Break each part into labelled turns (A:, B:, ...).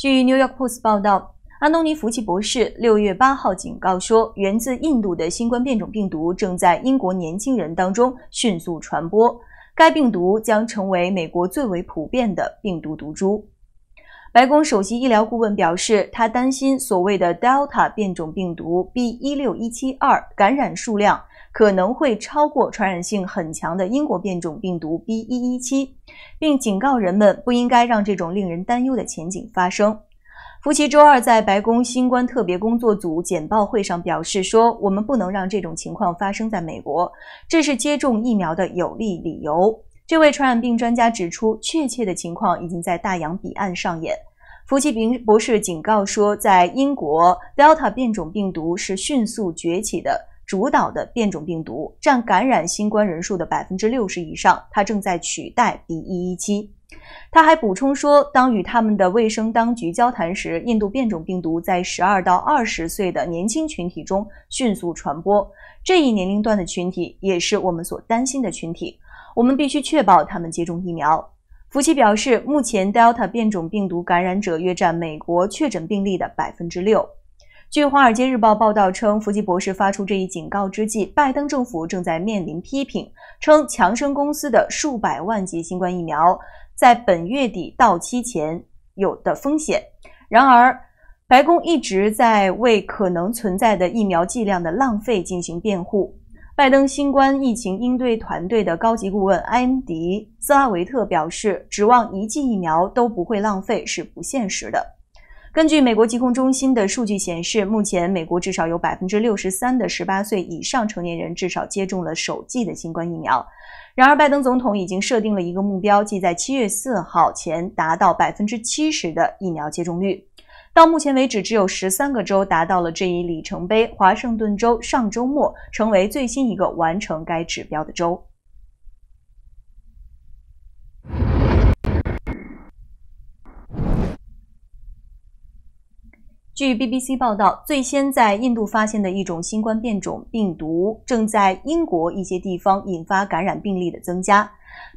A: 据《New York Post》报道，安东尼·福奇博士六月八号警告说，源自印度的新冠变种病毒正在英国年轻人当中迅速传播，该病毒将成为美国最为普遍的病毒毒株。白宫首席医疗顾问表示，他担心所谓的 Delta 变种病毒 B. 一六一七二感染数量。可能会超过传染性很强的英国变种病毒 B.1.1.7，并警告人们不应该让这种令人担忧的前景发生。福奇周二在白宫新冠特别工作组简报会上表示说：“我们不能让这种情况发生在美国，这是接种疫苗的有力理由。”这位传染病专家指出，确切的情况已经在大洋彼岸上演。福奇平博士警告说，在英国，Delta 变种病毒是迅速崛起的。主导的变种病毒占感染新冠人数的百分之六十以上，它正在取代 B.1.1.7。他还补充说，当与他们的卫生当局交谈时，印度变种病毒在十二到二十岁的年轻群体中迅速传播，这一年龄段的群体也是我们所担心的群体。我们必须确保他们接种疫苗。福奇表示，目前 Delta 变种病毒感染者约占美国确诊病例的百分之六。据《华尔街日报》报道称，福奇博士发出这一警告之际，拜登政府正在面临批评，称强生公司的数百万剂新冠疫苗在本月底到期前有的风险。然而，白宫一直在为可能存在的疫苗剂量的浪费进行辩护。拜登新冠疫情应对团队的高级顾问安迪斯阿维特表示：“指望一剂疫苗都不会浪费是不现实的。”根据美国疾控中心的数据显示，目前美国至少有百分之六十三的十八岁以上成年人至少接种了首剂的新冠疫苗。然而，拜登总统已经设定了一个目标，即在七月四号前达到百分之七十的疫苗接种率。到目前为止，只有十三个州达到了这一里程碑，华盛顿州上周末成为最新一个完成该指标的州。据 BBC 报道，最先在印度发现的一种新冠变种病毒正在英国一些地方引发感染病例的增加，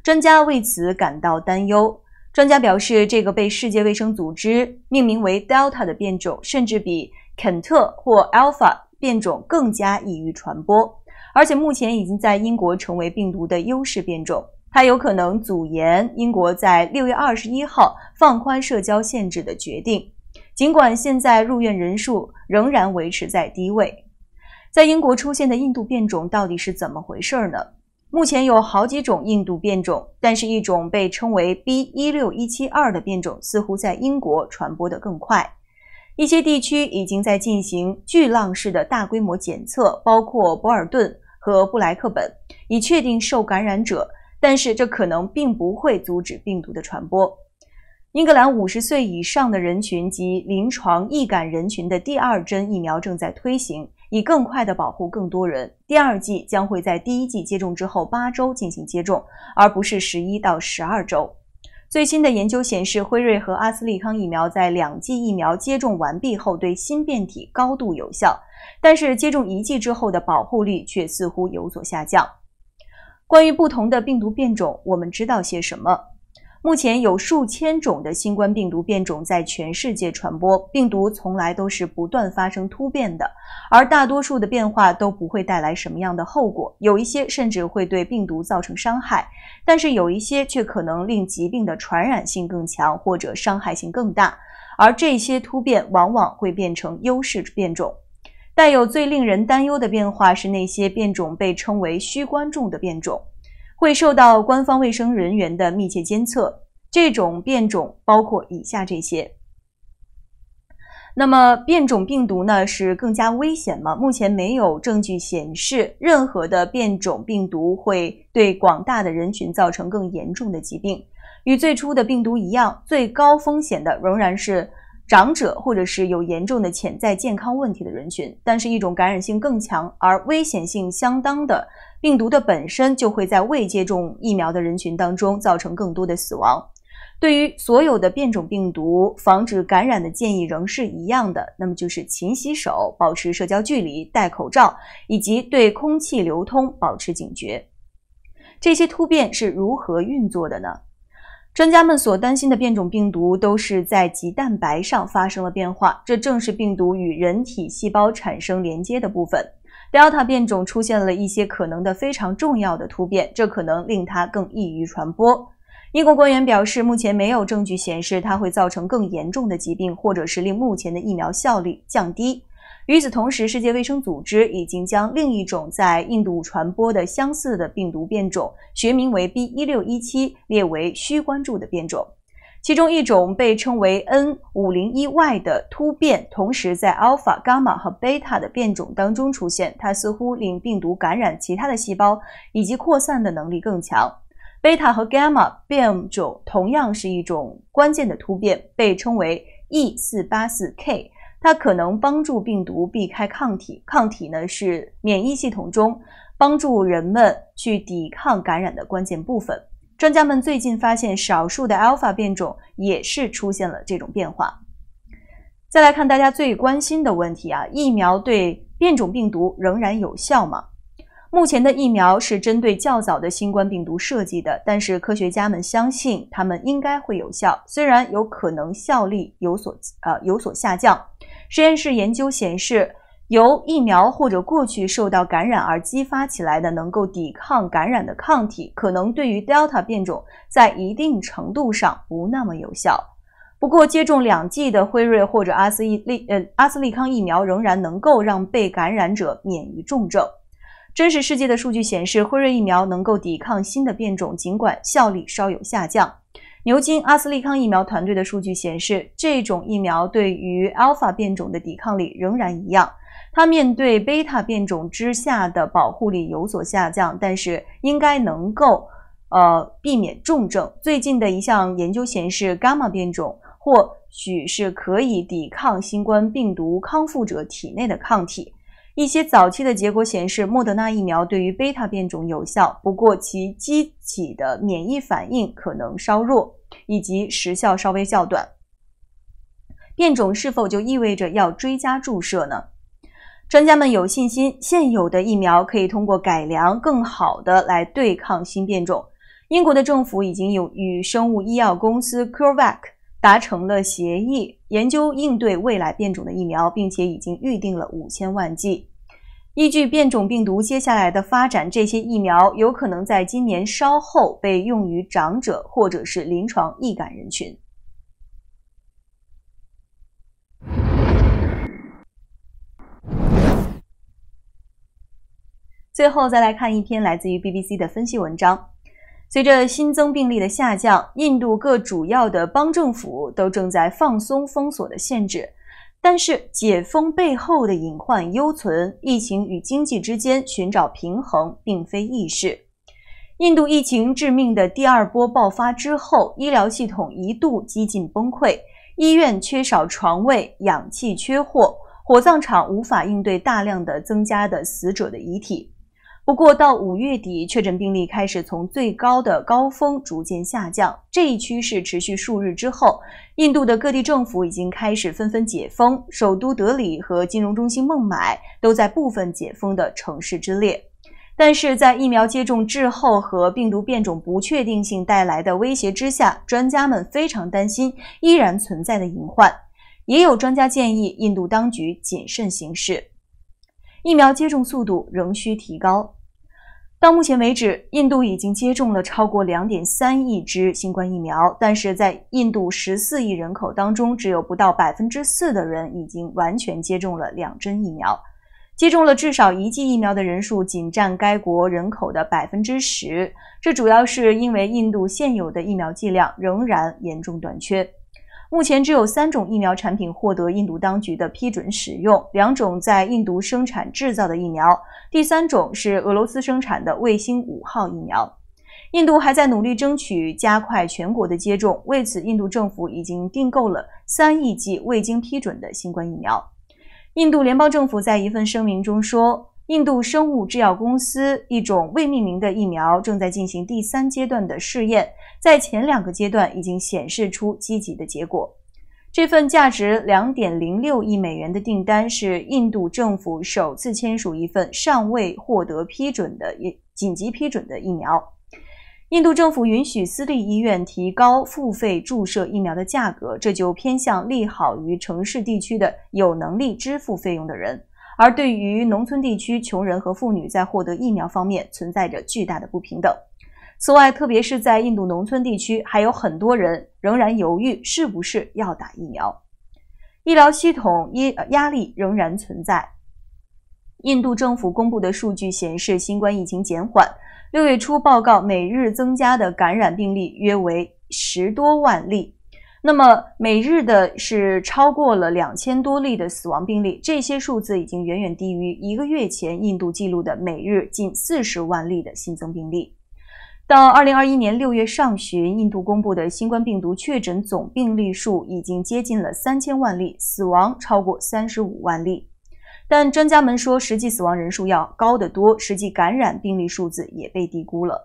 A: 专家为此感到担忧。专家表示，这个被世界卫生组织命名为 Delta 的变种，甚至比肯特或 Alpha 变种更加易于传播，而且目前已经在英国成为病毒的优势变种。它有可能阻延英国在六月二十一号放宽社交限制的决定。尽管现在入院人数仍然维持在低位，在英国出现的印度变种到底是怎么回事呢？目前有好几种印度变种，但是，一种被称为 B 一六一七二的变种似乎在英国传播得更快。一些地区已经在进行巨浪式的大规模检测，包括博尔顿和布莱克本，以确定受感染者。但是，这可能并不会阻止病毒的传播。英格兰五十岁以上的人群及临床易感人群的第二针疫苗正在推行，以更快的保护更多人。第二剂将会在第一剂接种之后八周进行接种，而不是十一到十二周。最新的研究显示，辉瑞和阿斯利康疫苗在两剂疫苗接种完毕后对新变体高度有效，但是接种一剂之后的保护力却似乎有所下降。关于不同的病毒变种，我们知道些什么？目前有数千种的新冠病毒变种在全世界传播。病毒从来都是不断发生突变的，而大多数的变化都不会带来什么样的后果，有一些甚至会对病毒造成伤害，但是有一些却可能令疾病的传染性更强或者伤害性更大。而这些突变往往会变成优势变种。带有最令人担忧的变化是那些变种被称为“虚观众”的变种。会受到官方卫生人员的密切监测。这种变种包括以下这些。那么，变种病毒呢，是更加危险吗？目前没有证据显示任何的变种病毒会对广大的人群造成更严重的疾病。与最初的病毒一样，最高风险的仍然是。长者或者是有严重的潜在健康问题的人群，但是一种感染性更强而危险性相当的病毒的本身就会在未接种疫苗的人群当中造成更多的死亡。对于所有的变种病毒，防止感染的建议仍是一样的，那么就是勤洗手、保持社交距离、戴口罩以及对空气流通保持警觉。这些突变是如何运作的呢？专家们所担心的变种病毒都是在棘蛋白上发生了变化，这正是病毒与人体细胞产生连接的部分。Delta 变种出现了一些可能的非常重要的突变，这可能令它更易于传播。英国官员表示，目前没有证据显示它会造成更严重的疾病，或者是令目前的疫苗效率降低。与此同时，世界卫生组织已经将另一种在印度传播的相似的病毒变种，学名为 B 一六一七列为需关注的变种。其中一种被称为 N 五零一 Y 的突变，同时在 Alpha、伽马和 Beta 的变种当中出现。它似乎令病毒感染其他的细胞以及扩散的能力更强。Beta 和 Gamma 变种同样是一种关键的突变，被称为 E 四八四 K。它可能帮助病毒避开抗体，抗体呢是免疫系统中帮助人们去抵抗感染的关键部分。专家们最近发现，少数的 Alpha 变种也是出现了这种变化。再来看大家最关心的问题啊，疫苗对变种病毒仍然有效吗？目前的疫苗是针对较早的新冠病毒设计的，但是科学家们相信它们应该会有效，虽然有可能效力有所呃有所下降。实验室研究显示，由疫苗或者过去受到感染而激发起来的能够抵抗感染的抗体，可能对于 Delta 变种在一定程度上不那么有效。不过，接种两剂的辉瑞或者阿斯利利呃阿斯利康疫苗仍然能够让被感染者免于重症。真实世界的数据显示，辉瑞疫苗能够抵抗新的变种，尽管效力稍有下降。牛津阿斯利康疫苗团队的数据显示，这种疫苗对于 Alpha 变种的抵抗力仍然一样。它面对 Beta 变种之下的保护力有所下降，但是应该能够呃避免重症。最近的一项研究显示，Gamma 变种或许是可以抵抗新冠病毒康复者体内的抗体。一些早期的结果显示，莫德纳疫苗对于贝塔变种有效，不过其机体的免疫反应可能稍弱，以及时效稍微较短。变种是否就意味着要追加注射呢？专家们有信心，现有的疫苗可以通过改良，更好的来对抗新变种。英国的政府已经有与生物医药公司 c u r v a c 达成了协议，研究应对未来变种的疫苗，并且已经预定了五千万剂。依据变种病毒接下来的发展，这些疫苗有可能在今年稍后被用于长者或者是临床易感人群。最后再来看一篇来自于 BBC 的分析文章。随着新增病例的下降，印度各主要的邦政府都正在放松封锁的限制，但是解封背后的隐患犹存，疫情与经济之间寻找平衡并非易事。印度疫情致命的第二波爆发之后，医疗系统一度几近崩溃，医院缺少床位，氧气缺货，火葬场无法应对大量的增加的死者的遗体。不过，到五月底，确诊病例开始从最高的高峰逐渐下降。这一趋势持续数日之后，印度的各地政府已经开始纷纷解封。首都德里和金融中心孟买都在部分解封的城市之列。但是在疫苗接种滞后和病毒变种不确定性带来的威胁之下，专家们非常担心依然存在的隐患。也有专家建议印度当局谨慎行事。疫苗接种速度仍需提高。到目前为止，印度已经接种了超过两点三亿支新冠疫苗，但是在印度十四亿人口当中，只有不到百分之四的人已经完全接种了两针疫苗，接种了至少一剂疫苗的人数仅占该国人口的百分之十。这主要是因为印度现有的疫苗剂量仍然严重短缺。目前只有三种疫苗产品获得印度当局的批准使用，两种在印度生产制造的疫苗，第三种是俄罗斯生产的卫星五号疫苗。印度还在努力争取加快全国的接种，为此，印度政府已经订购了三亿剂未经批准的新冠疫苗。印度联邦政府在一份声明中说，印度生物制药公司一种未命名的疫苗正在进行第三阶段的试验。在前两个阶段已经显示出积极的结果。这份价值两点零六亿美元的订单是印度政府首次签署一份尚未获得批准的、紧急批准的疫苗。印度政府允许私立医院提高付费注射疫苗的价格，这就偏向利好于城市地区的有能力支付费用的人，而对于农村地区穷人和妇女在获得疫苗方面存在着巨大的不平等。此外，特别是在印度农村地区，还有很多人仍然犹豫是不是要打疫苗，医疗系统医压力仍然存在。印度政府公布的数据显示，新冠疫情减缓。六月初报告每日增加的感染病例约为十多万例，那么每日的是超过了两千多例的死亡病例。这些数字已经远远低于一个月前印度记录的每日近四十万例的新增病例。到二零二一年六月上旬，印度公布的新冠病毒确诊总病例数已经接近了三千万例，死亡超过三十五万例。但专家们说，实际死亡人数要高得多，实际感染病例数字也被低估了。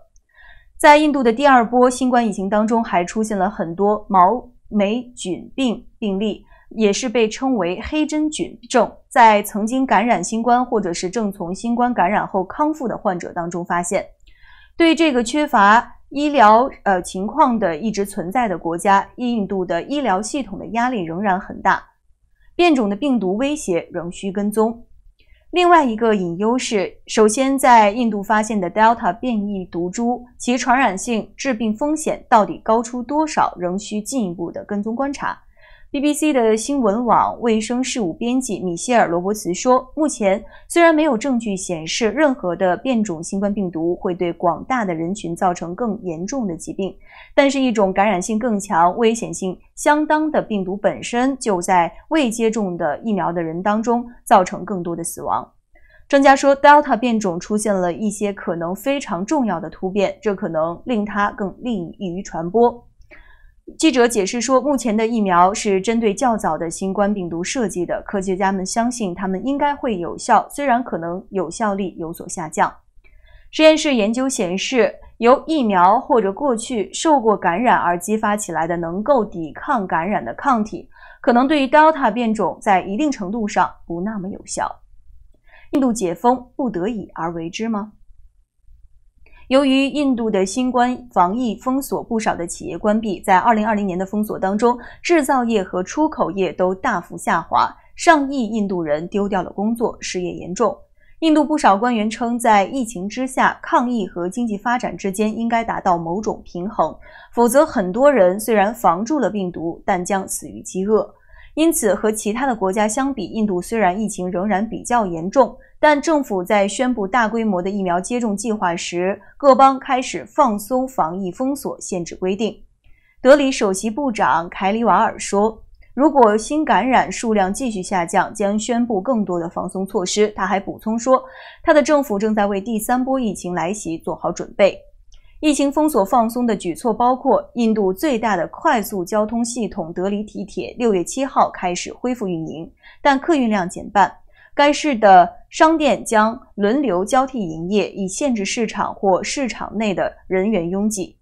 A: 在印度的第二波新冠疫情当中，还出现了很多毛霉菌病病例，也是被称为黑真菌症，在曾经感染新冠或者是正从新冠感染后康复的患者当中发现。对这个缺乏医疗呃情况的一直存在的国家，印度的医疗系统的压力仍然很大，变种的病毒威胁仍需跟踪。另外一个隐忧是，首先在印度发现的 Delta 变异毒株，其传染性、致病风险到底高出多少，仍需进一步的跟踪观察。BBC 的新闻网卫生事务编辑米歇尔·罗伯茨说，目前虽然没有证据显示任何的变种新冠病毒会对广大的人群造成更严重的疾病，但是一种感染性更强、危险性相当的病毒本身，就在未接种的疫苗的人当中造成更多的死亡。专家说，Delta 变种出现了一些可能非常重要的突变，这可能令它更利于传播。记者解释说，目前的疫苗是针对较早的新冠病毒设计的。科学家们相信，它们应该会有效，虽然可能有效力有所下降。实验室研究显示，由疫苗或者过去受过感染而激发起来的能够抵抗感染的抗体，可能对于 Delta 变种在一定程度上不那么有效。印度解封，不得已而为之吗？由于印度的新冠防疫封锁，不少的企业关闭。在二零二零年的封锁当中，制造业和出口业都大幅下滑，上亿印度人丢掉了工作，失业严重。印度不少官员称，在疫情之下，抗疫和经济发展之间应该达到某种平衡，否则很多人虽然防住了病毒，但将死于饥饿。因此，和其他的国家相比，印度虽然疫情仍然比较严重，但政府在宣布大规模的疫苗接种计划时，各邦开始放松防疫封锁限制规定。德里首席部长凯里瓦尔说：“如果新感染数量继续下降，将宣布更多的放松措施。”他还补充说，他的政府正在为第三波疫情来袭做好准备。疫情封锁放松的举措包括印度最大的快速交通系统德里体铁六月七号开始恢复运营，但客运量减半。该市的商店将轮流交替营业，以限制市场或市场内的人员拥挤。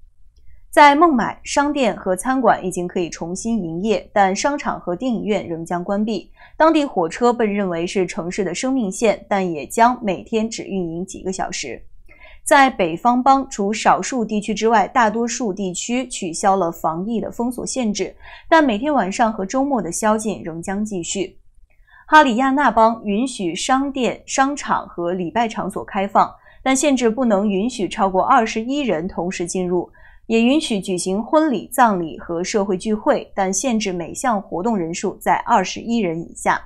A: 在孟买，商店和餐馆已经可以重新营业，但商场和电影院仍将关闭。当地火车被认为是城市的生命线，但也将每天只运营几个小时。在北方邦，除少数地区之外，大多数地区取消了防疫的封锁限制，但每天晚上和周末的宵禁仍将继续。哈里亚纳邦允许商店、商场和礼拜场所开放，但限制不能允许超过二十一人同时进入，也允许举行婚礼、葬礼和社会聚会，但限制每项活动人数在二十一人以下。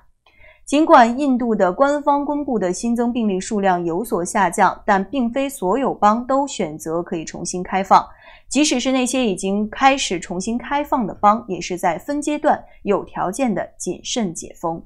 A: 尽管印度的官方公布的新增病例数量有所下降，但并非所有邦都选择可以重新开放。即使是那些已经开始重新开放的邦，也是在分阶段、有条件的谨慎解封。